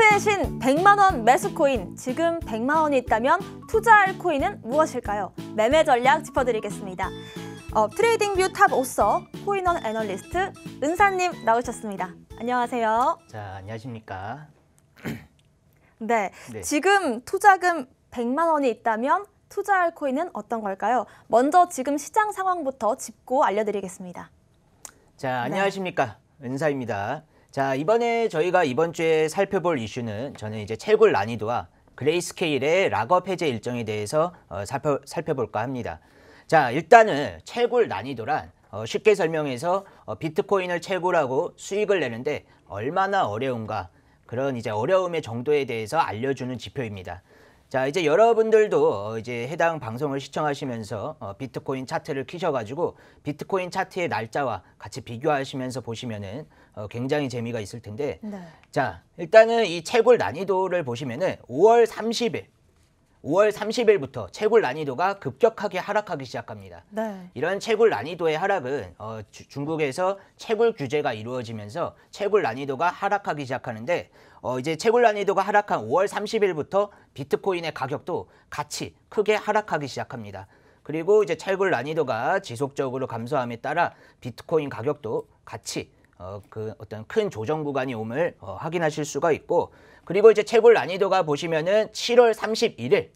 멘트의 신 100만원 매수코인 지금 100만원이 있다면 투자할 코인은 무엇일까요? 매매 전략 짚어드리겠습니다. 어, 트레이딩뷰 탑 5서 코인원 애널리스트 은사님 나오셨습니다. 안녕하세요. 자 안녕하십니까. 네, 네. 지금 투자금 100만 원이 있다면 투자할 코인은 어떤 걸까요? 먼저 지금 시장 상황부터 짚고 알려드리겠습니다. 자 네. 안녕하십니까. 네. 은사입니다. 자 이번에 저희가 이번 주에 살펴볼 이슈는 저는 이제 채굴 난이도와 그레이스케일의 락업 해제 일정에 대해서 어, 살펴, 살펴볼까 합니다. 자 일단은 채굴 난이도란 어, 쉽게 설명해서 어, 비트코인을 채굴하고 수익을 내는데 얼마나 어려운가 그런 이제 어려움의 정도에 대해서 알려주는 지표입니다. 자 이제 여러분들도 어, 이제 해당 방송을 시청하시면서 어, 비트코인 차트를 키셔가지고 비트코인 차트의 날짜와 같이 비교하시면서 보시면은 어, 굉장히 재미가 있을 텐데 네. 자 일단은 이 채굴 난이도를 보시면은 5월 30일 5월 30일부터 채굴 난이도가 급격하게 하락하기 시작합니다. 네. 이런 채굴 난이도의 하락은 어, 주, 중국에서 채굴 규제가 이루어지면서 채굴 난이도가 하락하기 시작하는데 어, 이제 채굴 난이도가 하락한 5월 30일부터 비트코인의 가격도 같이 크게 하락하기 시작합니다. 그리고 이제 채굴 난이도가 지속적으로 감소함에 따라 비트코인 가격도 같이 어, 그 어떤 큰 조정 구간이 옴을 어, 확인하실 수가 있고 그리고 이제 채굴 난이도가 보시면은 7월 31일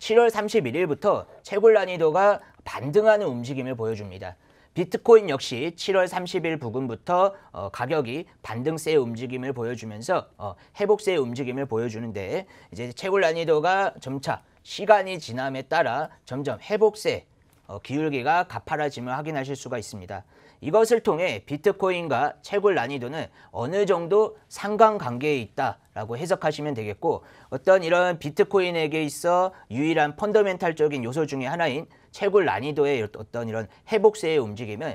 7월 31일부터 채굴 난이도가 반등하는 움직임을 보여줍니다. 비트코인 역시 7월 30일 부근부터 어, 가격이 반등세 움직임을 보여주면서 어, 회복세 움직임을 보여주는데 이제 채굴 난이도가 점차 시간이 지남에 따라 점점 회복세 어, 기울기가 가파라짐을 확인하실 수가 있습니다. 이것을 통해 비트코인과 채굴 난이도는 어느 정도 상관관계에 있다라고 해석하시면 되겠고 어떤 이런 비트코인에게 있어 유일한 펀더멘탈적인 요소 중의 하나인 채굴 난이도의 어떤 이런 회복세의 움직임은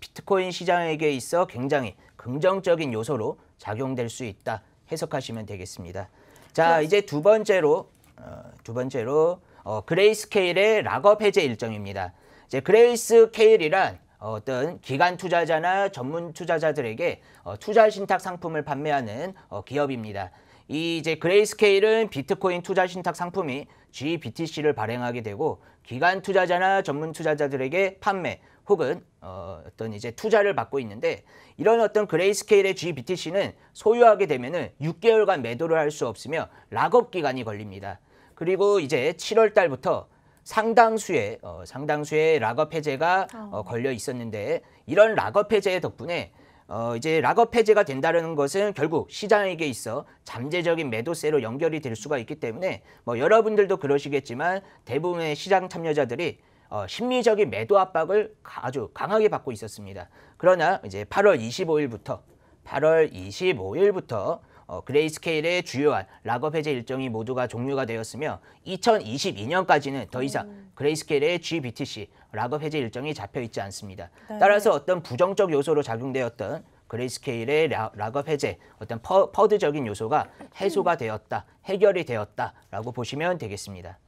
비트코인 시장에게 있어 굉장히 긍정적인 요소로 작용될 수 있다 해석하시면 되겠습니다. 자 네. 이제 두 번째로 어, 두 번째로 어, 그레이스케일의 락업 해제 일정입니다. 이제 그레이스케일이란 어떤 기관 투자자나 전문 투자자들에게 어, 투자 신탁 상품을 판매하는 어, 기업입니다. 이 이제 그레이스케일은 비트코인 투자 신탁 상품이 GBTC를 발행하게 되고 기관 투자자나 전문 투자자들에게 판매 혹은 어, 어떤 이제 투자를 받고 있는데 이런 어떤 그레이스케일의 GBTC는 소유하게 되면은 6개월간 매도를 할 수 없으며 락업 기간이 걸립니다. 그리고 이제 7월 달부터 상당수의 어, 상당수의 락업 해제가 어, 아. 걸려 있었는데 이런 락업 해제 덕분에 어, 이제 락업 폐지가 된다는 것은 결국 시장에게 있어 잠재적인 매도세로 연결이 될 수가 있기 때문에 뭐 여러분들도 그러시겠지만 대부분의 시장 참여자들이 어, 심리적인 매도 압박을 아주 강하게 받고 있었습니다. 그러나 이제 8월 25일부터 8월 25일부터 어, 그레이스케일의 주요한 락업 해제 일정이 모두가 종료가 되었으며 2022년까지는 더 이상 음. 그레이스케일의 GBTC 락업 해제 일정이 잡혀 있지 않습니다. 네. 따라서 어떤 부정적 요소로 작용되었던 그레이스케일의 락업 해제, 어떤 퍼, 퍼드적인 요소가 해소가 되었다, 해결이 되었다라고 보시면 되겠습니다.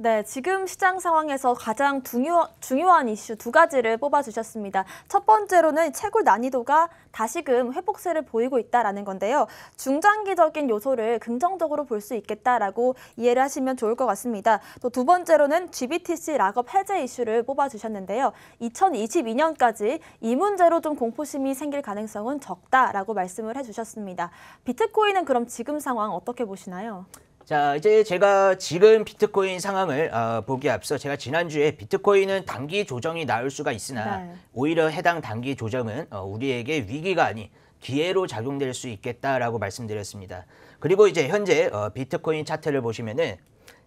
네, 지금 시장 상황에서 가장 중요, 중요한 이슈 두 가지를 뽑아주셨습니다. 첫 번째로는 채굴 난이도가 다시금 회복세를 보이고 있다라는 건데요. 중장기적인 요소를 긍정적으로 볼 수 있겠다라고 이해를 하시면 좋을 것 같습니다. 또 두 번째로는 GBTC 락업 해제 이슈를 뽑아주셨는데요. 2022년까지 이 문제로 좀 공포심이 생길 가능성은 적다라고 말씀을 해주셨습니다. 비트코인은 그럼 지금 상황 어떻게 보시나요? 자, 이제 제가 지금 비트코인 상황을 어, 보기 앞서 제가 지난주에 비트코인은 단기 조정이 나올 수가 있으나 네. 오히려 해당 단기 조정은 어, 우리에게 위기가 아닌 기회로 작용될 수 있겠다라고 말씀드렸습니다. 그리고 이제 현재 어, 비트코인 차트를 보시면은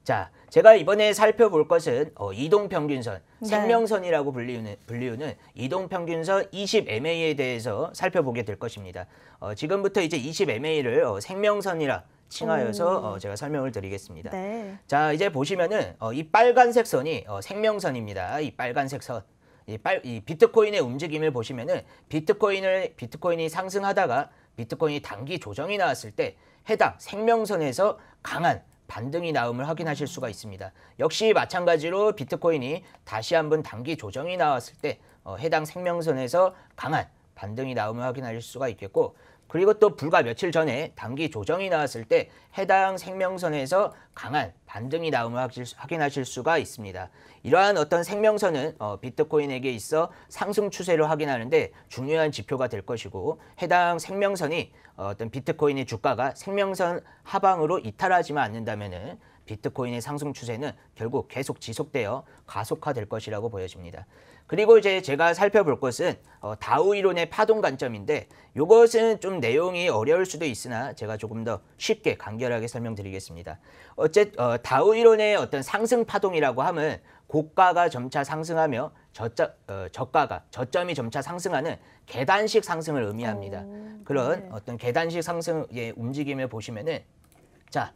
자, 제가 이번에 살펴볼 것은 어, 이동평균선, 네. 생명선이라고 불리우는, 불리우는 이동평균선 20MA에 대해서 살펴보게 될 것입니다. 어, 지금부터 이제 20MA를 어, 생명선이라 칭하여서 오. 어, 제가 설명을 드리겠습니다. 네. 자 이제 보시면은 어, 이 빨간색 선이 어, 생명선입니다. 이 빨간색 선. 이, 빨, 이 비트코인의 움직임을 보시면은 비트코인을 비트코인이 상승하다가 비트코인이 단기 조정이 나왔을 때 해당 생명선에서 강한 반등이 나옴을 확인하실 수가 있습니다. 역시 마찬가지로 비트코인이 다시 한번 단기 조정이 나왔을 때 해당 생명선에서 강한 반등이 나옴을 확인하실 수가 있겠고 그리고 또 불과 며칠 전에 단기 조정이 나왔을 때 해당 생명선에서 강한 반등이 나옴을 확인하실 수가 있습니다. 이러한 어떤 생명선은 어, 비트코인에게 있어 상승 추세를 확인하는데 중요한 지표가 될 것이고 해당 생명선이 어, 어떤 비트코인의 주가가 생명선 하방으로 이탈하지만 않는다면 은 비트코인의 상승 추세는 결국 계속 지속되어 가속화될 것이라고 보여집니다. 그리고 이제 제가 살펴볼 것은 어, 다우 이론의 파동 관점인데 이것은 좀 내용이 어려울 수도 있으나 제가 조금 더 쉽게 간결하게 설명드리겠습니다. 어째 어, 다우 이론의 어떤 상승 파동이라고 하면 고가가 점차 상승하며 저점, 어, 저가가 저점이 점차 상승하는 계단식 상승을 의미합니다. 오, 그런 네. 어떤 계단식 상승의 움직임을 보시면은 자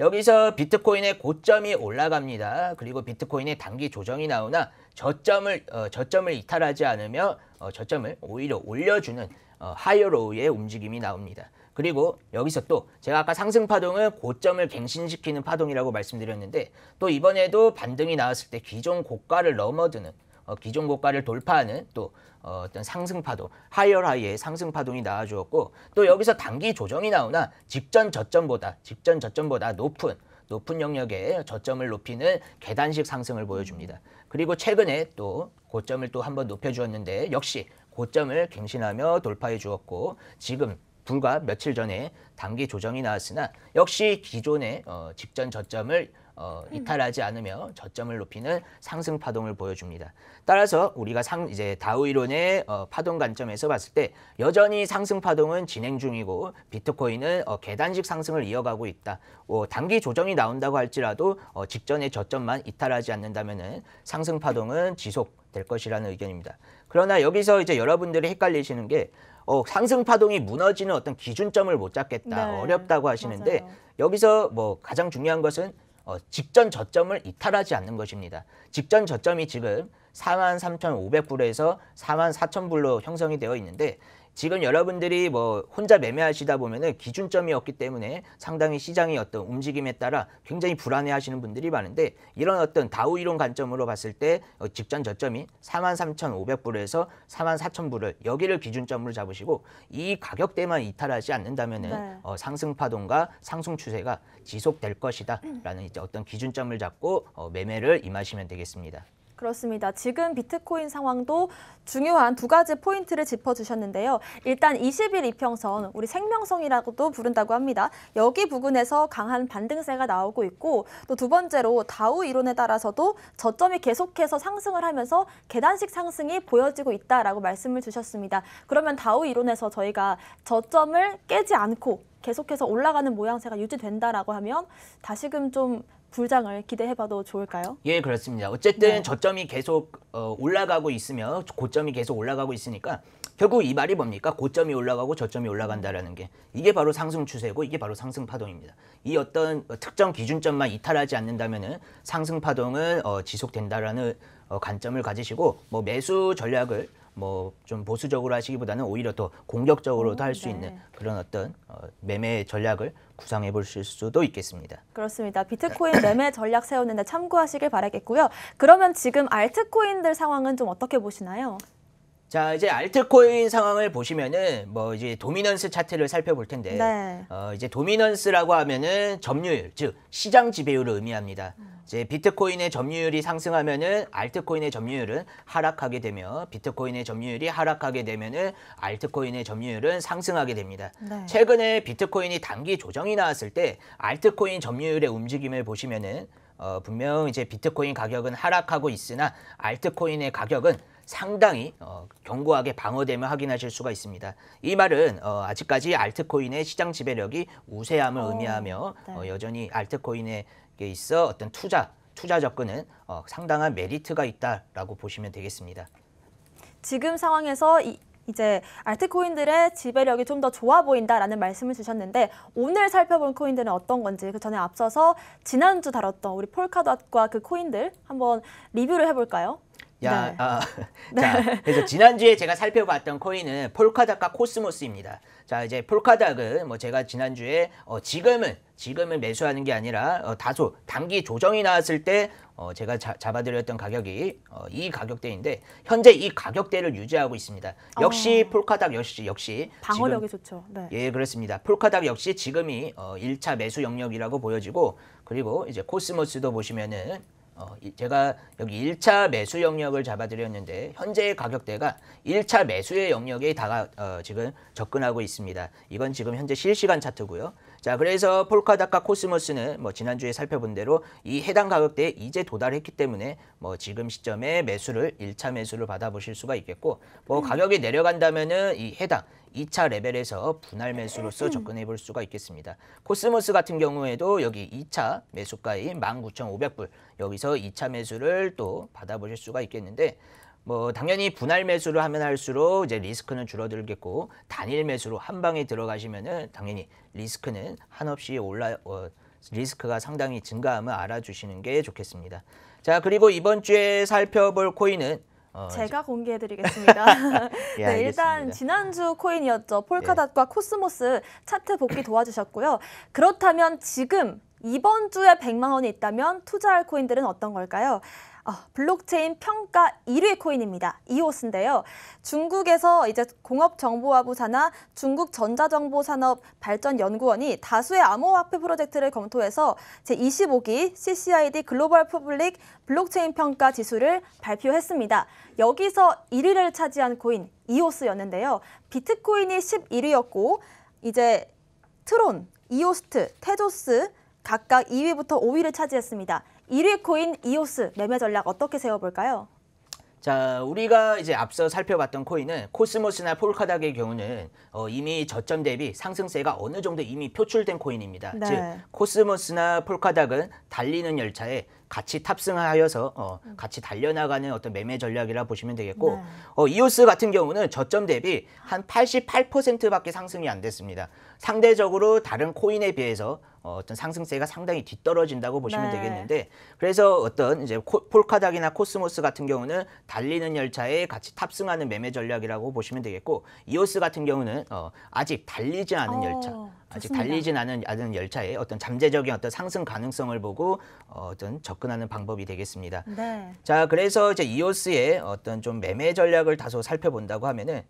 여기서 비트코인의 고점이 올라갑니다. 그리고 비트코인의 단기 조정이 나오나 저점을 어, 저점을 이탈하지 않으며 어, 저점을 오히려 올려주는 어, 하이어로우의 움직임이 나옵니다. 그리고 여기서 또 제가 아까 상승 파동을 고점을 갱신시키는 파동이라고 말씀드렸는데 또 이번에도 반등이 나왔을 때 기존 고가를 넘어드는 어, 기존 고가를 돌파하는 또 어, 떤 상승 파동, 하이얼 하이의 상승 파동이 나와주었고 또 여기서 단기 조정이 나오나 직전 저점보다 직전 저점보다 높은 높은 영역에 저점을 높이는 계단식 상승을 보여줍니다. 그리고 최근에 또 고점을 또 한번 높여주었는데 역시 고점을 갱신하며 돌파해 주었고 지금 불과 며칠 전에 단기 조정이 나왔으나 역시 기존의 어, 직전 저점을 어, 음. 이탈하지 않으며 저점을 높이는 상승 파동을 보여줍니다. 따라서 우리가 상, 이제 다우 이론의 어, 파동 관점에서 봤을 때 여전히 상승 파동은 진행 중이고 비트코인은 어, 계단식 상승을 이어가고 있다. 어, 단기 조정이 나온다고 할지라도 어, 직전의 저점만 이탈하지 않는다면 은 상승 파동은 지속될 것이라는 의견입니다. 그러나 여기서 이제 여러분들이 헷갈리시는 게 어, 상승 파동이 무너지는 어떤 기준점을 못 잡겠다 네, 어렵다고 하시는데 맞아요. 여기서 뭐 가장 중요한 것은 어, 직전 저점을 이탈하지 않는 것입니다. 직전 저점이 지금 43,500불에서 44,000불로 형성이 되어 있는데 지금 여러분들이 뭐 혼자 매매하시다 보면은 기준점이 없기 때문에 상당히 시장의 어떤 움직임에 따라 굉장히 불안해 하시는 분들이 많은데 이런 어떤 다우 이론 관점으로 봤을 때 어, 직전 저점인 43,500불에서 44,000불을 여기를 기준점으로 잡으시고 이 가격대만 이탈하지 않는다면은 네. 어, 상승 파동과 상승 추세가 지속될 것이다라는 이제 어떤 기준점을 잡고 어, 매매를 임하시면 되겠습니다. 그렇습니다. 지금 비트코인 상황도 중요한 두 가지 포인트를 짚어주셨는데요. 일단 20일 이평선, 우리 생명성이라고도 부른다고 합니다. 여기 부근에서 강한 반등세가 나오고 있고 또 두 번째로 다우 이론에 따라서도 저점이 계속해서 상승을 하면서 계단식 상승이 보여지고 있다라고 말씀을 주셨습니다. 그러면 다우 이론에서 저희가 저점을 깨지 않고 계속해서 올라가는 모양새가 유지된다라고 하면 다시금 좀 불장을 기대해봐도 좋을까요? 예, 그렇습니다. 어쨌든 네. 저점이 계속 어, 올라가고 있으며 고점이 계속 올라가고 있으니까 결국 이 말이 뭡니까? 고점이 올라가고 저점이 올라간다라는 게 이게 바로 상승 추세고 이게 바로 상승 파동입니다. 이 어떤 어, 특정 기준점만 이탈하지 않는다면은 상승 파동은 어, 지속된다라는 어, 관점을 가지시고 뭐 매수 전략을 뭐좀 보수적으로 하시기보다는 오히려 더 공격적으로도 할수 음, 네. 있는 그런 어떤 어, 매매 전략을 구상해 보실 수도 있겠습니다. 그렇습니다. 비트코인 매매 전략 세우는데 참고하시길 바라겠고요. 그러면 지금 알트코인들 상황은 좀 어떻게 보시나요? 자 이제 알트코인 상황을 보시면은 뭐 이제 도미넌스 차트를 살펴볼 텐데 네. 어, 이제 도미넌스라고 하면은 점유율 즉 시장 지배율을 의미합니다. 이제 비트코인의 점유율이 상승하면은 알트코인의 점유율은 하락하게 되며 비트코인의 점유율이 하락하게 되면은 알트코인의 점유율은 상승하게 됩니다. 네. 최근에 비트코인이 단기 조정이 나왔을 때 알트코인 점유율의 움직임을 보시면은 어, 분명 이제 비트코인 가격은 하락하고 있으나 알트코인의 가격은 상당히 어, 견고하게 방어되을 확인하실 수가 있습니다. 이 말은 어, 아직까지 알트코인의 시장 지배력이 우세함을 오, 어, 의미하며 네. 어, 여전히 알트코인에 있어 어떤 투자, 투자 접근은 어, 상당한 메리트가 있다라고 보시면 되겠습니다. 지금 상황에서 이, 이제 알트코인들의 지배력이 좀 더 좋아 보인다라는 말씀을 주셨는데 오늘 살펴본 코인들은 어떤 건지 그 전에 앞서서 지난주 다뤘던 우리 폴카닷과 그 코인들 한번 리뷰를 해볼까요? 야, 네. 아, 자, 네. 그래서 지난주에 제가 살펴봤던 코인은 폴카닷과 코스모스입니다. 자, 이제 폴카닷은 뭐 제가 지난주에 어, 지금은 지금은 매수하는 게 아니라 어, 다소 단기 조정이 나왔을 때 어, 제가 자, 잡아드렸던 가격이 어, 이 가격대인데 현재 이 가격대를 유지하고 있습니다. 역시 어... 폴카닷 역시 역시 방어력이 지금, 좋죠. 네. 예, 그렇습니다. 폴카닷 역시 지금이 어, 1차 매수 영역이라고 보여지고 그리고 이제 코스모스도 보시면은 어, 제가 여기 1차 매수 영역을 잡아드렸는데 현재의 가격대가 1차 매수의 영역에 다가 어, 지금 접근하고 있습니다. 이건 지금 현재 실시간 차트고요. 자 그래서 폴카닷카 코스모스는 뭐 지난주에 살펴본 대로 이 해당 가격대에 이제 도달했기 때문에 뭐 지금 시점에 매수를 1차 매수를 받아보실 수가 있겠고 뭐 음. 가격이 내려간다면은 이 해당 2차 레벨에서 분할 매수로서 접근해 볼 수가 있겠습니다. 코스모스 같은 경우에도 여기 2차 매수가인 19,500불 여기서 2차 매수를 또 받아보실 수가 있겠는데 뭐 당연히 분할 매수를 하면 할수록 이제 리스크는 줄어들겠고 단일 매수로 한 방에 들어가시면은 당연히 리스크는 한없이 올라 어, 리스크가 상당히 증가함을 알아주시는 게 좋겠습니다. 자 그리고 이번 주에 살펴볼 코인은 어, 제가 공개해드리겠습니다. 예, 네, 일단 지난주 코인이었죠. 예. 폴카닷과 예. 코스모스 차트 복귀 도와주셨고요. 그렇다면 지금 이번 주에 100만 원이 있다면 투자할 코인들은 어떤 걸까요? 아, 블록체인 평가 1위 코인입니다. 이오스인데요. 중국에서 이제 공업정보화부 산하 중국전자정보산업발전연구원이 다수의 암호화폐 프로젝트를 검토해서 제25기 CCID 글로벌 퍼블릭 블록체인 평가 지수를 발표했습니다. 여기서 1위를 차지한 코인 이오스였는데요. 비트코인이 11위였고 이제 트론, 이오스트, 테조스, 각각 2위부터 5위를 차지했습니다. 1위 코인 이오스 매매 전략 어떻게 세워볼까요? 자, 우리가 이제 앞서 살펴봤던 코인은 코스모스나 폴카닥의 경우는 어, 이미 저점 대비 상승세가 어느 정도 이미 표출된 코인입니다. 네. 즉, 코스모스나 폴카닥은 달리는 열차에 같이 탑승하여서 어, 같이 달려나가는 어떤 매매 전략이라 보시면 되겠고 네. 어, 이오스 같은 경우는 저점 대비 한 88%밖에 상승이 안 됐습니다. 상대적으로 다른 코인에 비해서 어, 어떤 상승세가 상당히 뒤떨어진다고 보시면 네. 되겠는데 그래서 어떤 이제 코, 폴카닥이나 코스모스 같은 경우는 달리는 열차에 같이 탑승하는 매매 전략이라고 보시면 되겠고 이오스 같은 경우는 어, 아직 달리지 않은 열차 어, 아직 달리진 않은, 않은 열차에 어떤 잠재적인 어떤 상승 가능성을 보고 어, 어떤 접근하는 방법이 되겠습니다. 네. 자 그래서 이제 이오스의 어떤 좀 매매 전략을 다소 살펴본다고 하면은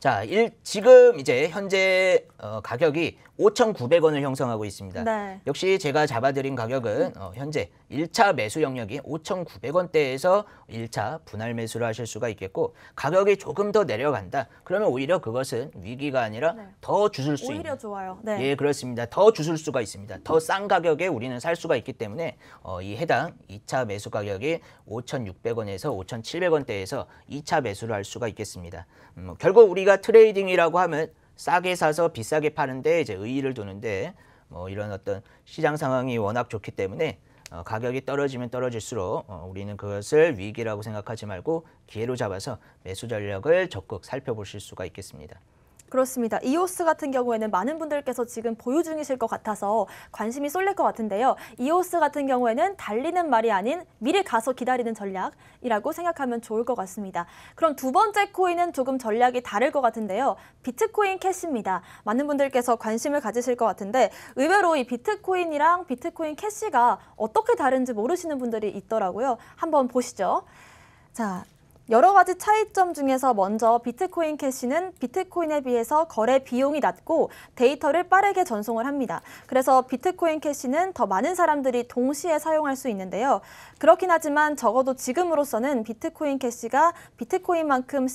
자, 일, 지금 이제 현재 어, 가격이 5,900원을 형성하고 있습니다. 네. 역시 제가 잡아드린 가격은 어, 현재 1차 매수 영역이 5,900원대에서 1차 분할 매수를 하실 수가 있겠고 가격이 조금 더 내려간다. 그러면 오히려 그것은 위기가 아니라 네. 더 주술 수 오히려 있는. 좋아요. 네. 예, 그렇습니다. 더 주술 수가 있습니다. 더 싼 가격에 우리는 살 수가 있기 때문에 어, 이 해당 2차 매수 가격이 5,600원에서 5,700원대에서 2차 매수를 할 수가 있겠습니다. 음, 결국 우리가 트레이딩이라고 하면 싸게 사서 비싸게 파는데 이제 의의를 두는데 뭐 이런 어떤 시장 상황이 워낙 좋기 때문에 어, 가격이 떨어지면 떨어질수록 어, 우리는 그것을 위기라고 생각하지 말고 기회로 잡아서 매수 전략을 적극 살펴보실 수가 있겠습니다. 그렇습니다. 이오스 같은 경우에는 많은 분들께서 지금 보유 중이실 것 같아서 관심이 쏠릴 것 같은데요. 이오스 같은 경우에는 달리는 말이 아닌 미리 가서 기다리는 전략이라고 생각하면 좋을 것 같습니다. 그럼 두 번째 코인은 조금 전략이 다를 것 같은데요. 비트코인 캐시입니다. 많은 분들께서 관심을 가지실 것 같은데 의외로 이 비트코인이랑 비트코인 캐시가 어떻게 다른지 모르시는 분들이 있더라고요. 한번 보시죠. 자, 여러 가지 차이점 중에서 먼저 비트코인 캐시는 비트코인에 비해서 거래 비용이 낮고 데이터를 빠르게 전송을 합니다. 그래서 비트코인 캐시는 더 많은 사람들이 동시에 사용할 수 있는데요. 그렇긴 하지만 적어도 지금으로서는 비트코인 캐시가 비트코인만큼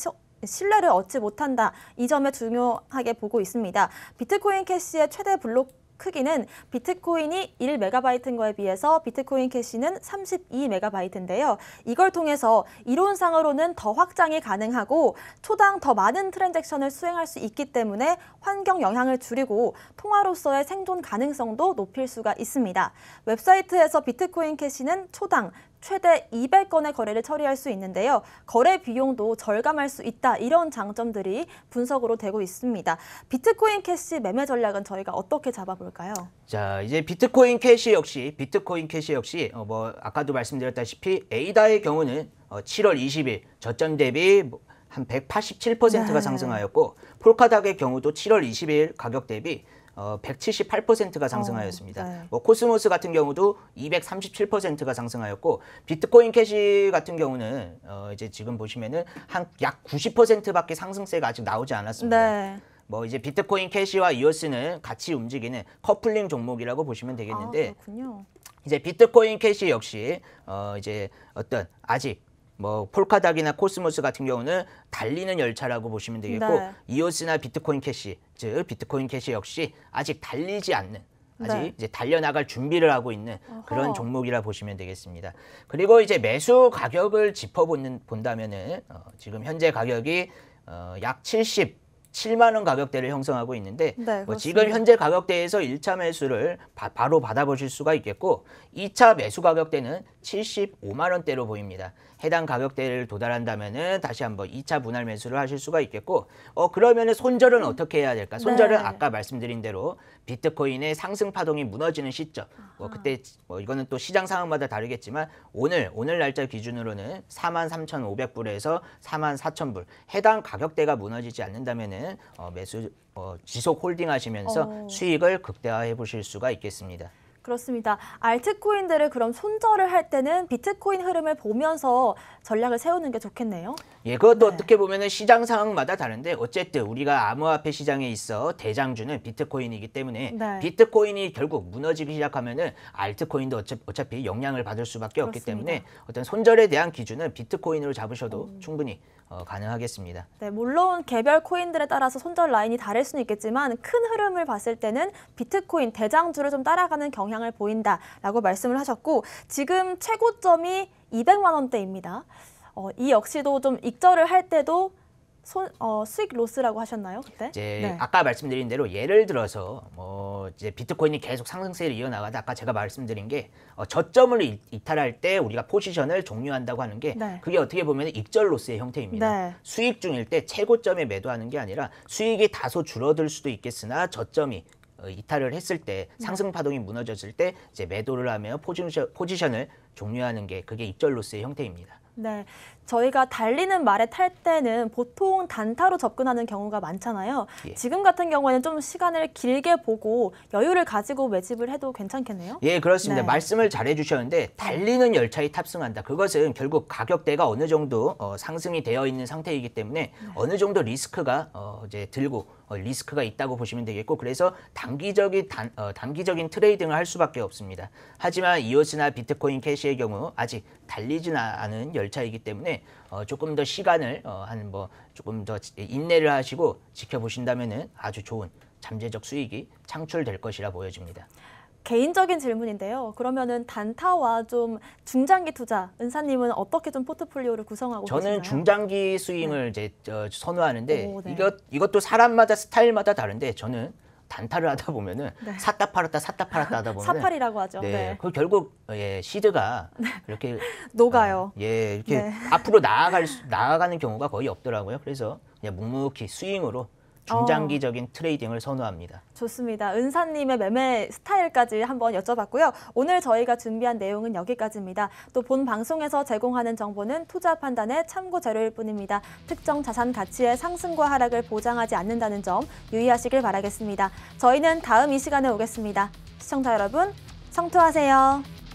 신뢰를 얻지 못한다. 이 점에 중요하게 보고 있습니다. 비트코인 캐시의 최대 블록 크기는 비트코인이 1메가바이트인 거에 비해서 비트코인 캐시는 32메가바이트인데요. 이걸 통해서 이론상으로는 더 확장이 가능하고 초당 더 많은 트랜잭션을 수행할 수 있기 때문에 환경 영향을 줄이고 통화로서의 생존 가능성도 높일 수가 있습니다. 웹사이트에서 비트코인 캐시는 초당 최대 200건의 거래를 처리할 수 있는데요. 거래 비용도 절감할 수 있다. 이런 장점들이 분석으로 되고 있습니다. 비트코인 캐시 매매 전략은 저희가 어떻게 잡아볼까요? 자, 이제 비트코인 캐시 역시 비트코인 캐시 역시 어, 뭐 아까도 말씀드렸다시피 에이다의 경우는 어, 7월 20일 저점 대비 뭐 한 187%가 네. 상승하였고 폴카닥의 경우도 7월 20일 가격 대비 어, 178%가 상승하였습니다. 어, 네. 뭐 코스모스 같은 경우도 237%가 상승하였고 비트코인 캐시 같은 경우는 어, 이제 지금 보시면은 한 약 90%밖에 상승세가 아직 나오지 않았습니다. 네. 뭐 이제 비트코인 캐시와 이어스는 같이 움직이는 커플링 종목이라고 보시면 아, 되겠는데 아, 이제 비트코인 캐시 역시 어 이제 어떤 아직 뭐 폴카닥이나 코스모스 같은 경우는 달리는 열차라고 보시면 되겠고 네. 이오스나 비트코인 캐시 즉 비트코인 캐시 역시 아직 달리지 않는 아직 네. 이제 달려나갈 준비를 하고 있는 어허. 그런 종목이라 보시면 되겠습니다. 그리고 이제 매수 가격을 짚어보는 본다면은 어, 지금 현재 가격이 어, 약 70. 7만 원 가격대를 형성하고 있는데 네, 뭐 지금 현재 가격대에서 1차 매수를 바, 로 받아보실 수가 있겠고 2차 매수 가격대는 75만 원대로 보입니다. 해당 가격대를 도달한다면은 다시 한번 2차 분할 매수를 하실 수가 있겠고 어 그러면은 손절은 어떻게 해야 될까? 손절은 네. 아까 말씀드린 대로 비트코인의 상승 파동이 무너지는 시점. 뭐 아. 그때 뭐 이거는 또 시장 상황마다 다르겠지만 오늘 오늘 날짜 기준으로는 43,500불에서 44,000불 해당 가격대가 무너지지 않는다면은 어 매수 어 지속 홀딩하시면서 오. 어. 수익을 극대화해 보실 수가 있겠습니다. 그렇습니다. 알트코인들을 그럼 손절을 할 때는 비트코인 흐름을 보면서 전략을 세우는 게 좋겠네요. 예, 그것도 네. 어떻게 보면은 시장 상황마다 다른데 어쨌든 우리가 암호화폐 시장에 있어 대장주는 비트코인이기 때문에 네. 비트코인이 결국 무너지기 시작하면은 알트코인도 어차피 영향을 받을 수밖에 그렇습니다. 없기 때문에 어떤 손절에 대한 기준은 비트코인으로 잡으셔도 음. 충분히 어, 가능하겠습니다. 네, 물론 개별 코인들에 따라서 손절 라인이 다를 수는 있겠지만 큰 흐름을 봤을 때는 비트코인 대장주를 좀 따라가는 경향을 보인다라고 말씀을 하셨고 지금 최고점이 200만 원대입니다. 어, 이 역시도 좀 익절을 할 때도 손, 어, 수익 로스라고 하셨나요 그때? 이제 네. 아까 말씀드린 대로 예를 들어서 뭐 이제 비트코인이 계속 상승세를 이어나가다 아까 제가 말씀드린 게 어, 저점을 이, 이탈할 때 우리가 포지션을 종료한다고 하는 게 네. 그게 어떻게 보면 익절 로스의 형태입니다. 네. 수익 중일 때 최고점에 매도하는 게 아니라 수익이 다소 줄어들 수도 있겠으나 저점이 어, 이탈을 했을 때 네. 상승 파동이 무너졌을 때 이제 매도를 하며 포지션, 포지션을 종료하는 게 그게 익절 로스의 형태입니다. 네, 저희가 달리는 말에 탈 때는 보통 단타로 접근하는 경우가 많잖아요. 예. 지금 같은 경우에는 좀 시간을 길게 보고 여유를 가지고 매집을 해도 괜찮겠네요. 예, 그렇습니다. 네. 말씀을 잘해 주셨는데 달리는 열차에 탑승한다. 그것은 결국 가격대가 어느 정도 어, 상승이 되어 있는 상태이기 때문에 네. 어느 정도 리스크가 어, 이제 들고 어, 리스크가 있다고 보시면 되겠고 그래서 단기적인 단, 어, 단기적인 트레이딩을 할 수밖에 없습니다. 하지만 이오스나 비트코인 캐시의 경우 아직 달리지 않은 열차이기 때문에 어, 조금 더 시간을 어, 한뭐 조금 더 인내를 하시고 지켜보신다면은 아주 좋은 잠재적 수익이 창출될 것이라 보여집니다. 개인적인 질문인데요. 그러면은 단타와 좀 중장기 투자, 은사님은 어떻게 좀 포트폴리오를 구성하고 저는 계시나요? 중장기 스윙을 네. 이제 어, 선호하는데 오, 네. 이것 이것도 사람마다 스타일마다 다른데 저는 단타를 하다 보면은 네. 샀다 팔았다 샀다 팔았다 하다 보면 사팔이라고 하죠. 네, 네. 그 결국 예, 시드가 이렇게 네. 녹아요. 어, 예, 이렇게 네. 앞으로 나아갈 수, 나아가는 경우가 거의 없더라고요. 그래서 그냥 묵묵히 스윙으로 중장기적인 어. 트레이딩을 선호합니다. 좋습니다. 은사님의 매매 스타일까지 한번 여쭤봤고요. 오늘 저희가 준비한 내용은 여기까지입니다. 또 본 방송에서 제공하는 정보는 투자 판단의 참고 재료일 뿐입니다. 특정 자산 가치의 상승과 하락을 보장하지 않는다는 점 유의하시길 바라겠습니다. 저희는 다음 이 시간에 오겠습니다. 시청자 여러분, 성투하세요.